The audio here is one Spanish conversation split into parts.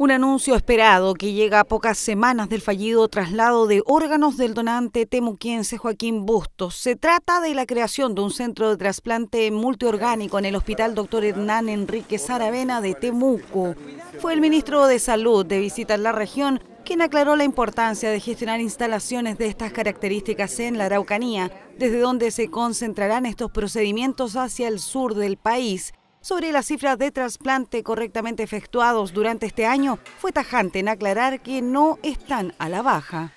Un anuncio esperado que llega a pocas semanas del fallido traslado de órganos del donante temuquiense Joaquín Bustos. Se trata de la creación de un centro de trasplante multiorgánico en el Hospital Dr. Hernán Enrique Saravena de Temuco. Fue el ministro de Salud de visitar la región quien aclaró la importancia de gestionar instalaciones de estas características en la Araucanía, desde donde se concentrarán estos procedimientos hacia el sur del país sobre las cifras de trasplante correctamente efectuados durante este año, fue tajante en aclarar que no están a la baja.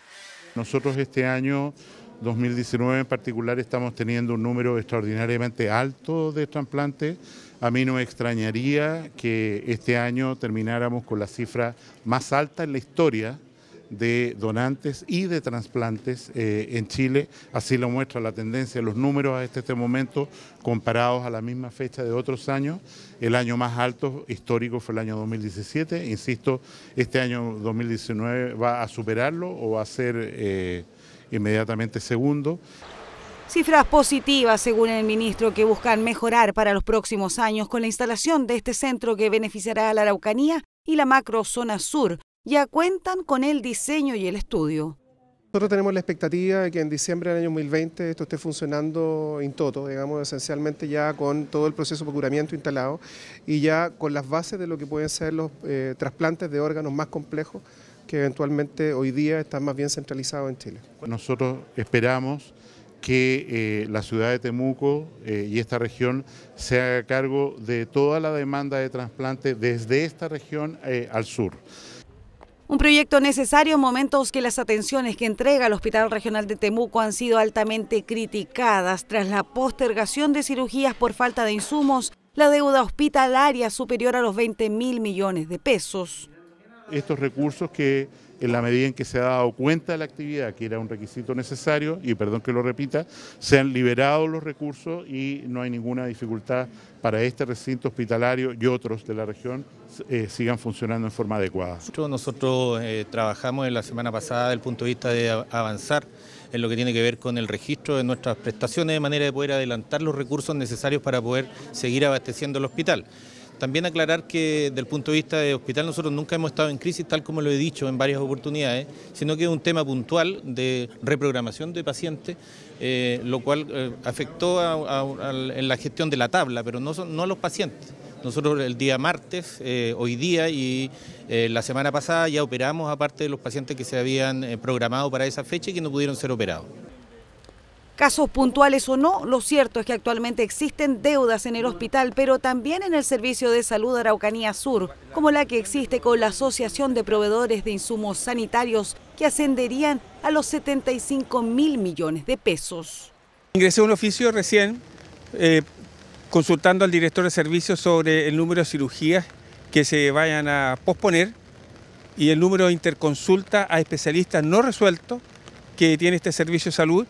Nosotros este año 2019 en particular estamos teniendo un número extraordinariamente alto de trasplantes. A mí no me extrañaría que este año termináramos con la cifra más alta en la historia de donantes y de trasplantes eh, en Chile. Así lo muestra la tendencia, los números hasta este momento comparados a la misma fecha de otros años. El año más alto histórico fue el año 2017. Insisto, este año 2019 va a superarlo o va a ser eh, inmediatamente segundo. Cifras positivas, según el ministro, que buscan mejorar para los próximos años con la instalación de este centro que beneficiará a la Araucanía y la macro zona sur, ya cuentan con el diseño y el estudio. Nosotros tenemos la expectativa de que en diciembre del año 2020 esto esté funcionando en toto, digamos, esencialmente ya con todo el proceso de procuramiento instalado y ya con las bases de lo que pueden ser los eh, trasplantes de órganos más complejos que eventualmente hoy día están más bien centralizados en Chile. Nosotros esperamos que eh, la ciudad de Temuco eh, y esta región se haga cargo de toda la demanda de trasplantes... desde esta región al sur. Un proyecto necesario en momentos que las atenciones que entrega el Hospital Regional de Temuco han sido altamente criticadas tras la postergación de cirugías por falta de insumos, la deuda hospitalaria superior a los 20 mil millones de pesos. Estos recursos que en la medida en que se ha dado cuenta de la actividad, que era un requisito necesario, y perdón que lo repita, se han liberado los recursos y no hay ninguna dificultad para este recinto hospitalario y otros de la región eh, sigan funcionando en forma adecuada. Nosotros, eh, trabajamos en la semana pasada desde el punto de vista de avanzar en lo que tiene que ver con el registro de nuestras prestaciones de manera de poder adelantar los recursos necesarios para poder seguir abasteciendo el hospital. También aclarar que desde el punto de vista de hospital nosotros nunca hemos estado en crisis, tal como lo he dicho en varias oportunidades, sino que es un tema puntual de reprogramación de pacientes, eh, lo cual eh, afectó en la gestión de la tabla, pero no, a los pacientes. Nosotros el día martes, eh, hoy día y la semana pasada ya operamos aparte de los pacientes que se habían programado para esa fecha y que no pudieron ser operados. Casos puntuales o no, lo cierto es que actualmente existen deudas en el hospital, pero también en el Servicio de Salud Araucanía Sur, como la que existe con la Asociación de Proveedores de Insumos Sanitarios, que ascenderían a los 75 mil millones de pesos. Ingresé un oficio recién eh, consultando al director de servicios sobre el número de cirugías que se vayan a posponer y el número de interconsulta a especialistas no resueltos que tiene este servicio de salud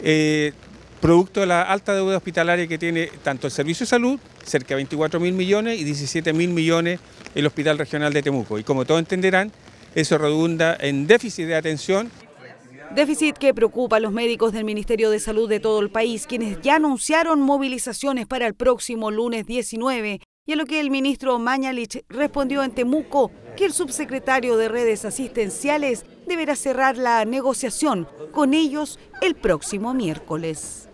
eh, producto de la alta deuda hospitalaria que tiene tanto el Servicio de Salud, cerca de 24 mil millones, y 17 mil millones el Hospital Regional de Temuco. Y como todos entenderán, eso redunda en déficit de atención. Déficit que preocupa a los médicos del Ministerio de Salud de todo el país, quienes ya anunciaron movilizaciones para el próximo lunes 19 y a lo que el ministro Mañalich respondió en Temuco que el subsecretario de redes asistenciales deberá cerrar la negociación con ellos el próximo miércoles.